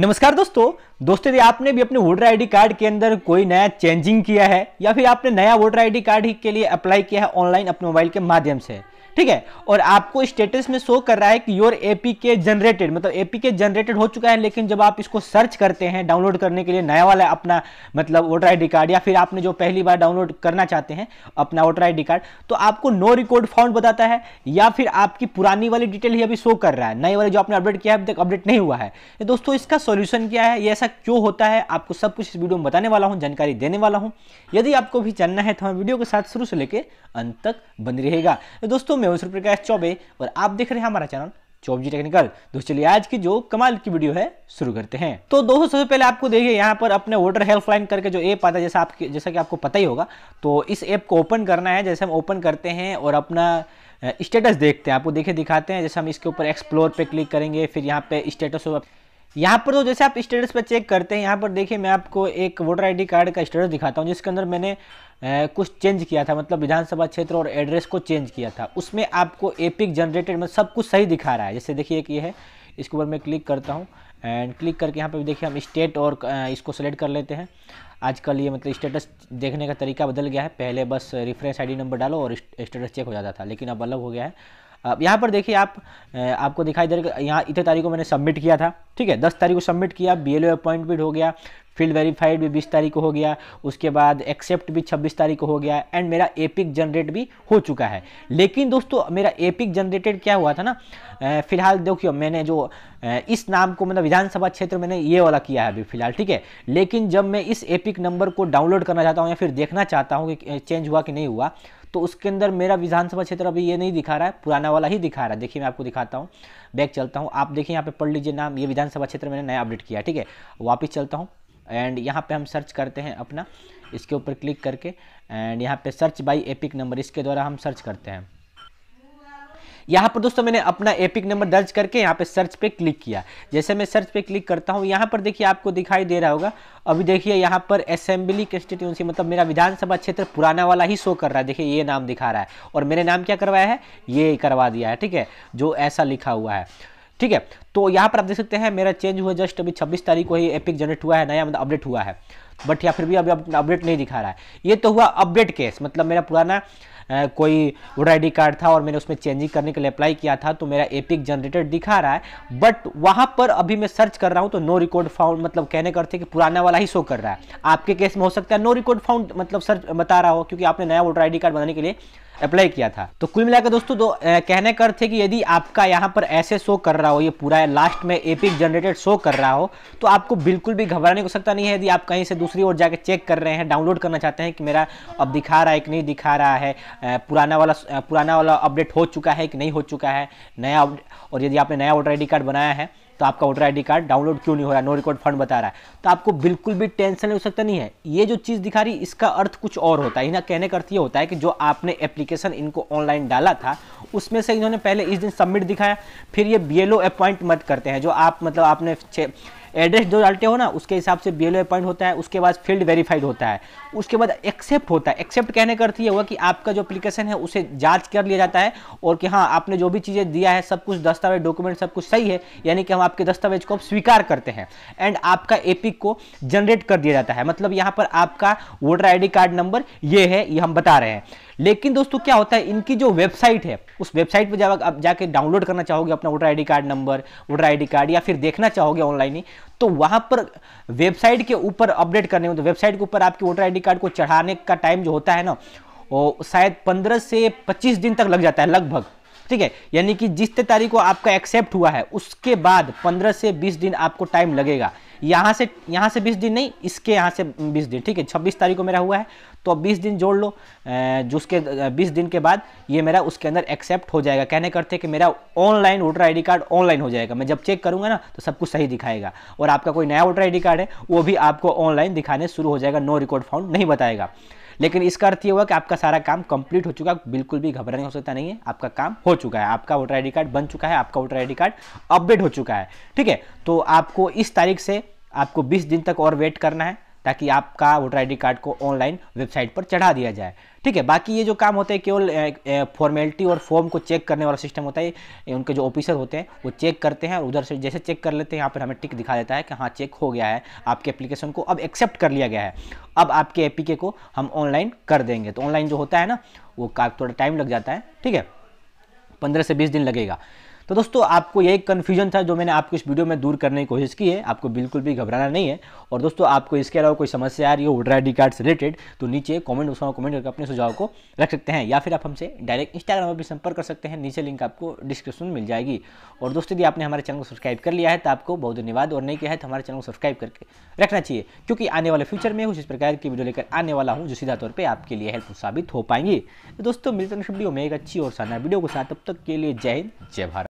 नमस्कार दोस्तों दोस्तों यदि आपने भी अपने वोटर आईडी कार्ड के अंदर कोई नया चेंजिंग किया है या फिर आपने नया वोटर आईडी कार्ड ही के लिए अप्लाई किया है ऑनलाइन अपने मोबाइल के माध्यम से ठीक है और आपको स्टेटस में शो कर रहा है कि योर एपीके जनरेटेड मतलब एपीके जनरेटेड हो चुका है लेकिन जब आप इसको सर्च करते हैं डाउनलोड करने के लिए नया वाला अपना मतलब वोटर आई कार्ड या फिर आपने जो पहली बार डाउनलोड करना चाहते हैं अपना वोटर आई कार्ड तो आपको नो रिकॉर्ड फाउंड बताता है या फिर आपकी पुरानी वाली डिटेल ही अभी शो कर रहा है नए वाले जो आपने अपडेट किया है अभी तक अपडेट नहीं हुआ है तो दोस्तों इसका सोल्यूशन क्या है ये ऐसा क्यों होता है आपको सब कुछ इस वीडियो में बताने वाला हूँ जानकारी देने वाला हूँ यदि आपको भी जानना है तो हम वीडियो के साथ शुरू से लेकर अंत तक बंद रहेगा तो दोस्तों मैं हूं प्रकाश चौबे और आप देख रहे हैं हमारा चैनल चौबजी टेक्निकल तो चलिए आज की जो कमाल की वीडियो है शुरू करते हैं तो दोस्तों सबसे पहले आपको देखिए यहाँ पर अपने वोटर हेल्पलाइन करके जो ऐप आता है जैसा आपके जैसा कि आपको पता ही होगा तो इस ऐप को ओपन करना है जैसे हम ओपन करते हैं और अपना स्टेटस देखते हैं आपको देखे दिखाते हैं जैसे हम इसके ऊपर एक्सप्लोर पे क्लिक करेंगे फिर यहाँ पे स्टेटस यहाँ पर तो जैसे आप स्टेटस पर चेक करते हैं यहाँ पर देखिए मैं आपको एक वोटर आईडी कार्ड का स्टेटस दिखाता हूँ जिसके अंदर मैंने ए, कुछ चेंज किया था मतलब विधानसभा क्षेत्र और एड्रेस को चेंज किया था उसमें आपको एपिक जनरेटेड में सब कुछ सही दिखा रहा है जैसे देखिए एक ये है इसके ऊपर मैं क्लिक करता हूँ एंड क्लिक करके यहाँ पर देखिए हम स्टेट और इसको सेलेक्ट कर लेते हैं आजकल ये मतलब स्टेटस देखने का तरीका बदल गया है पहले बस रेफरेंस आई नंबर डालो और स्टेटस चेक हो जाता था लेकिन अब अलग हो गया है अब यहाँ पर देखिए आप आपको दिखाई दे रहा यहाँ इतने तारीख को मैंने सबमिट किया था ठीक है दस तारीख को सबमिट किया बी एल अपॉइंटमेंट हो गया फील्ड वेरीफाइड भी बीस तारीख को हो गया उसके बाद एक्सेप्ट भी छब्बीस तारीख को हो गया एंड मेरा एपिक जनरेट भी हो चुका है लेकिन दोस्तों मेरा एपिक जनरेटेड क्या हुआ था ना फिलहाल देखियो मैंने जो इस नाम को मतलब विधानसभा क्षेत्र मैंने ये वाला किया है अभी फिलहाल ठीक है लेकिन जब मैं इस एपिक नंबर को डाउनलोड करना चाहता हूँ या फिर देखना चाहता हूँ कि चेंज हुआ कि नहीं हुआ तो उसके अंदर मेरा विधानसभा क्षेत्र अभी ये नहीं दिखा रहा है पुराना वाला ही दिखा रहा है देखिए मैं आपको दिखाता हूँ बैक चलता हूँ आप देखिए यहाँ पे पढ़ लीजिए नाम ये विधानसभा क्षेत्र मैंने नया अपडेट किया ठीक है वापस चलता हूँ एंड यहाँ पर हम सर्च करते हैं अपना इसके ऊपर क्लिक करके एंड यहाँ पर सर्च बाई एपिक नंबर इसके द्वारा हम सर्च करते हैं यहाँ पर दोस्तों मैंने अपना एपिक नंबर दर्ज करके यहाँ पे सर्च पे क्लिक किया जैसे मैं सर्च पे क्लिक करता हूँ यहाँ पर देखिए आपको दिखाई दे रहा होगा अभी देखिए यहाँ पर असेंबली कंस्टिट्यूंसी मतलब मेरा विधानसभा क्षेत्र पुराना वाला ही शो कर रहा है देखिए ये नाम दिखा रहा है और मेरे नाम क्या करवाया है ये करवा दिया है ठीक है जो ऐसा लिखा हुआ है ठीक है तो यहाँ पर आप देख सकते हैं मेरा चेंज हुआ जस्ट अभी 26 तारीख को ही एपिक जनरेट हुआ है नया मतलब अपडेट हुआ है बट या फिर भी अभी अपडेट नहीं दिखा रहा है ये तो हुआ अपडेट केस मतलब मेरा पुराना आ, कोई वोटर आई कार्ड था और मैंने उसमें चेंजिंग करने के लिए अप्लाई किया था तो मेरा एपिक जनरेटेड दिखा रहा है बट वहाँ पर अभी मैं सर्च कर रहा हूँ तो नो रिकॉर्ड फाउंड मतलब कहने का अर्थ है कि पुराना वाला ही शो कर रहा है आपके केस में हो सकता है नो रिकॉर्ड फाउंड मतलब सर्च बता रहा हो क्योंकि आपने नया वोटर आई कार्ड बनाने के लिए अप्लाई किया था तो कुल मिलाकर दोस्तों दो, कहने का अर्थ है कि यदि आपका यहाँ पर ऐसे शो कर रहा हो ये पूरा है लास्ट में एपिक जनरेटेड शो कर रहा हो तो आपको बिल्कुल भी घबराने की सकता नहीं है यदि आप कहीं से दूसरी ओर जाके चेक कर रहे हैं डाउनलोड करना चाहते हैं कि मेरा अब दिखा रहा है कि नहीं दिखा रहा है पुराना वाला पुराना वाला अपडेट हो चुका है कि नहीं हो चुका है नया और यदि आपने नया वोटर आई कार्ड बनाया है तो आपका वोटर आई कार्ड डाउनलोड क्यों नहीं हो रहा नो रिकॉर्ड फंड बता रहा है तो आपको बिल्कुल भी टेंशन हो सकता नहीं है ये जो चीज़ दिखा रही इसका अर्थ कुछ और होता है ना कहने का अर्थ ये होता है कि जो आपने एप्लीकेशन इनको ऑनलाइन डाला था उसमें से इन्होंने पहले इस दिन सबमिट दिखाया फिर ये बी एल अपॉइंट मत करते हैं जो आप मतलब आपने एड्रेस जो डालते हो ना उसके हिसाब से बी एल अपॉइंट होता है उसके बाद फील्ड वेरीफाइड होता है उसके बाद एक्सेप्ट होता है एक्सेप्ट कहने का अर्थ ये हुआ कि आपका जो अप्लीकेशन है उसे जाँच कर लिया जाता है और कि हाँ आपने जो भी चीज़ें दिया है सब कुछ दस्तावेज डॉक्यूमेंट सब कुछ सही है यानी कि हम आपके दस्तावेज को स्वीकार करते हैं एंड आपका एपिक को जनरेट कर दिया जाता है मतलब यहाँ पर आपका वोटर आई कार्ड नंबर ये है ये हम बता रहे हैं लेकिन दोस्तों क्या होता है इनकी जो वेबसाइट है उस वेबसाइट पर जब आप जाके डाउनलोड करना चाहोगे अपना voter ID card number voter ID card या फिर देखना चाहोगे ऑनलाइन ही तो वहां पर वेबसाइट के ऊपर अपडेट करने में तो वेबसाइट के ऊपर आपके वोटर आईडी कार्ड को चढ़ाने का टाइम जो होता है ना वो शायद 15 से 25 दिन तक लग जाता है लगभग ठीक है यानी कि जिस तारीख को आपका एक्सेप्ट हुआ है उसके बाद 15 से 20 दिन आपको टाइम लगेगा यहाँ से यहाँ से बीस दिन नहीं इसके यहाँ से बीस दिन ठीक है छब्बीस तारीख को मेरा हुआ है तो अब बीस दिन जोड़ लो जो उसके बीस दिन के बाद ये मेरा उसके अंदर एक्सेप्ट हो जाएगा कहने करते कि मेरा online voter ID card online हो जाएगा मैं जब चेक करूँगा ना तो सब कुछ सही दिखाएगा और आपका कोई नया वोटर आई कार्ड है वो भी आपको ऑनलाइन दिखाने शुरू हो जाएगा नो रिकॉर्ड फाउंड नहीं बताएगा लेकिन इसका अर्थ ये हुआ कि आपका सारा काम कंप्लीट हो चुका बिल्कुल भी घबराने की आवश्यकता नहीं है आपका काम हो चुका है आपका वोटर आई कार्ड बन चुका है आपका वोटर आई कार्ड अपडेट हो चुका है ठीक है तो आपको इस तारीख से आपको 20 दिन तक और वेट करना है ताकि आपका वोटर आईडी कार्ड को ऑनलाइन वेबसाइट पर चढ़ा दिया जाए ठीक है बाकी ये जो काम होते हैं केवल फॉर्मेलिटी और फॉर्म को चेक करने वाला सिस्टम होता है उनके जो ऑफिसर होते हैं वो चेक करते हैं और उधर से जैसे चेक कर लेते हैं यहाँ पर हमें टिक दिखा देता है कि हाँ चेक हो गया है आपके एप्लीकेशन को अब एक्सेप्ट कर लिया गया है अब आपके एपीके को हम ऑनलाइन कर देंगे तो ऑनलाइन जो होता है ना वो थोड़ा टाइम लग जाता है ठीक है पंद्रह से बीस दिन लगेगा तो दोस्तों आपको यही कन्फ्यूजन था जो मैंने आपको इस वीडियो में दूर करने की कोशिश की है आपको बिल्कुल भी घबराना नहीं है और दोस्तों आपको इसके अलावा कोई समस्या आ रही हो वोटर आई कार्ड से रिलेटेड तो नीचे कॉमेंट उसमें कॉमेंट करके अपने सुझाव को रख सकते हैं या फिर आप हमसे डायरेक्ट इंस्टाग्राम पर भी संपर्क कर सकते हैं नीचे लिंक आपको डिस्क्रिप्शन मिल जाएगी और दोस्तों यदि आपने हमारे चैनल को सब्सक्राइब कर लिया है तो आपको बहुत धन्यवाद और नहीं किया है तो हमारे चैनल को सब्सक्राइब करके रखना चाहिए क्योंकि आने वाले फ्यूचर में कुछ इस प्रकार की वीडियो लेकर आने वाला हूँ जो सीधा तौर पर आपके लिए हेल्पफुल साबित हो पाएंगे तो दोस्तों मिलते हैं वीडियो में एक अच्छी और शानदार वीडियो के साथ तब तक के लिए जय हिंद जय भारत